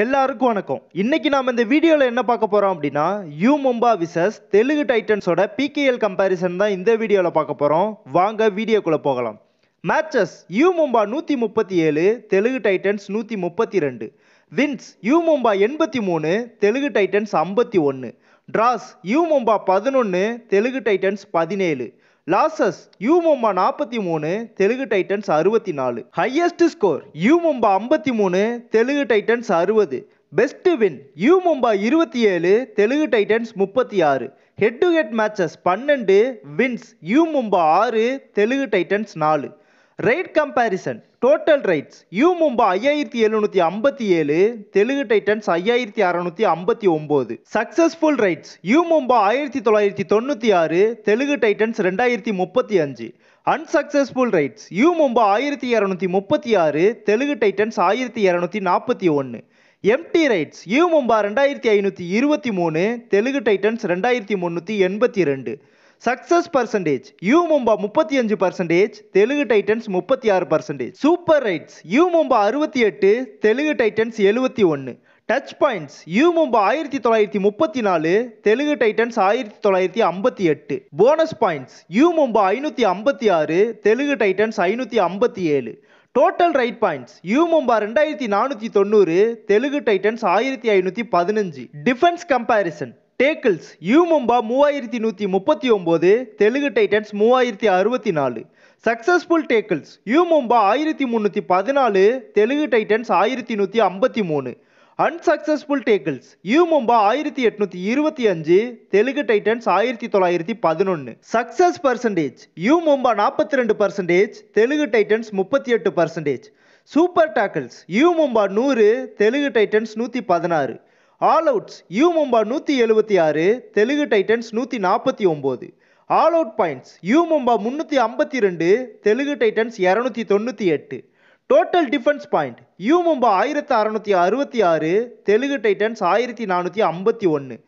எல்லாருக்கும் வணக்கம் இன்னைக்கு நாம இந்த வீடியோவில் என்ன பார்க்க போகிறோம் அப்படின்னா யூ மும்பா விசஸ் தெலுங்கு டைட்டன்ஸோட பிகேஎல் கம்பேரிசன் தான் இந்த வீடியோவில் பார்க்க போகிறோம் வாங்க வீடியோக்குள்ளே போகலாம் மேட்சஸ் யூ மும்பா நூற்றி முப்பத்தி ஏழு தெலுங்கு டைட்டன்ஸ் நூற்றி முப்பத்தி ரெண்டு வின்ஸ் யூ மும்பா எண்பத்தி மூணு தெலுங்கு டைட்டன்ஸ் ஐம்பத்தி ஒன்று ட்ராஸ் யூ மும்பா பதினொன்று தெலுங்கு டைட்டன்ஸ் பதினேழு லாசஸ் யூ மும்பா நாற்பத்தி மூணு தெலுங்கு டைட்டன்ஸ் அறுபத்தி நாலு ஹையஸ்ட் ஸ்கோர் யூ மும்பா ஐம்பத்தி மூணு தெலுங்கு டைட்டன்ஸ் அறுபது பெஸ்ட் வின் யூ மும்பா இருபத்தி ஏழு தெலுங்கு டைட்டன்ஸ் முப்பத்தி ஆறு ஹெட் டு ஹெட் மேட்சஸ் பன்னெண்டு வின்ஸ் யூ மும்பா ஆறு தெலுங்கு டைட்டன்ஸ் நாலு raid comparison total raids U Mumba ஐயாயிரத்தி எழுநூத்தி ஐம்பத்தி ஏழு தெலுங்கு டைட்டன்ஸ் ஐயாயிரத்தி அறநூற்றி ஐம்பத்தி ஒன்பது சக்சஸ்ஃபுல் ரைட்ஸ் யூ மும்பா ஆயிரத்தி தொள்ளாயிரத்தி தொண்ணூத்தி ஆறு தெலுங்கு டைட்டன்ஸ் ரெண்டாயிரத்தி முப்பத்தி அஞ்சு அன்சக்சஸ்ஃபுல் ரைட்ஸ் யூ மும்பா ஆயிரத்தி இரநூத்தி முப்பத்தி ஆறு தெலுங்கு டைட்டன்ஸ் ஆயிரத்தி இரநூத்தி நாற்பத்தி ஒன்று எம்டி ரைட்ஸ் யூ மும்பா ரெண்டாயிரத்தி ஐநூற்றி இருபத்தி மூணு தெலுங்கு டைட்டன்ஸ் ரெண்டாயிரத்தி முந்நூற்றி எண்பத்தி ரெண்டு சக்சஸ் பர்சன்டேஜ் யூ மும்பா முப்பத்தி அஞ்சு பர்சன்டேஜ் தெலுங்கு டைட்டன்ஸ் முப்பத்தி ஆறு percentage super raids U Mumba அறுபத்தி எட்டு தெலுங்கு டைட்டன்ஸ் எழுபத்தி ஒன்று டச் பாயிண்ட்ஸ் யூ மும்பா ஆயிரத்தி தொள்ளாயிரத்தி முப்பத்தி நாலு தெலுங்கு டைட்டன்ஸ் ஆயிரத்தி தொள்ளாயிரத்தி ஐம்பத்தி எட்டு போனஸ் பாயிண்ட்ஸ் யூ மும்பா ஐநூற்றி ஐம்பத்தி ஆறு தெலுங்கு டைட்டன்ஸ் ஐநூற்றி ஐம்பத்தி ஏழு total raid points U Mumba ரெண்டாயிரத்தி நானூற்றி தொண்ணூறு தெலுங்கு டைட்டன்ஸ் ஆயிரத்தி ஐநூற்றி பதினஞ்சு defence comparison tackles U Mumba மூவாயிரத்தி நூற்றி முப்பத்தி ஒம்பது தெலுங்கு டைட்டன்ஸ் மூவாயிரத்தி அறுபத்தி நாலு சக்ஸஸ்ஃபுல் டேக்கிள்ஸ் யூ மும்பா ஆயிரத்தி முந்நூற்றி பதினாலு தெலுங்கு டைட்டன்ஸ் ஆயிரத்தி நூற்றி ஐம்பத்தி மூணு அன்சக்ஸஸ்ஃபுல் டேக்கிள்ஸ் யூ மும்பா ஆயிரத்தி எட்நூத்தி இருபத்தி அஞ்சு தெலுங்கு டைட்டன்ஸ் ஆயிரத்தி தொள்ளாயிரத்தி பதினொன்று சக்ஸஸ் பர்சன்டேஜ் யூ மும்பா நாற்பத்தி ரெண்டு பர்சன்டேஜ் தெலுங்கு டைட்டன்ஸ் முப்பத்தி எட்டு percentage super tackles U Mumba நூறு தெலுங்கு டைட்டன்ஸ் நூற்றி பதினாறு ஆல் அவுட்ஸ் யூ மும்பா நூற்றி எழுபத்தி ஆறு தெலுங்கு டைட்டன்ஸ் நூற்றி நாற்பத்தி ஒம்பது all out points U Mumba முந்நூற்றி ஐம்பத்தி ரெண்டு தெலுங்கு டைட்டன்ஸ் இரநூத்தி தொண்ணூற்றி எட்டு total defence point U Mumba ஆயிரத்தி அறநூற்றி அறுபத்தி ஆறு தெலுங்கு டைட்டன்ஸ் ஆயிரத்தி நானூற்றி ஐம்பத்தி ஒன்று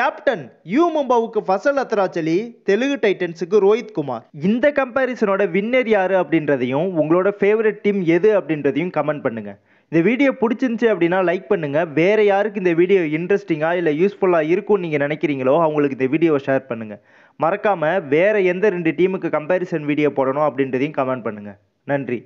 கேப்டன் யூ மும்பாவுக்கு ஃபசல் அத்ராச்சலி தெலுங்கு டைட்டன்ஸுக்கு ரோஹித் குமார் இந்த கம்பேரிசனோட வின்னர் யார் அப்படின்றதையும் உங்களோட ஃபேவரட் டீம் எது அப்படின்றதையும் கமெண்ட் பண்ணுங்கள் இந்த வீடியோ பிடிச்சிருந்துச்சி அப்படின்னா லைக் பண்ணுங்கள் வேறு யாருக்கு இந்த வீடியோ இன்ட்ரெஸ்டிங்காக இல்லை யூஸ்ஃபுல்லாக இருக்கும்னு நீங்கள் நினைக்கிறீங்களோ அவங்களுக்கு இந்த வீடியோவை ஷேர் பண்ணுங்கள் மறக்காமல் வேறு எந்த ரெண்டு டீமுக்கு கம்பேரிசன் வீடியோ போடணும் அப்படின்றதையும் கமெண்ட் பண்ணுங்கள் நன்றி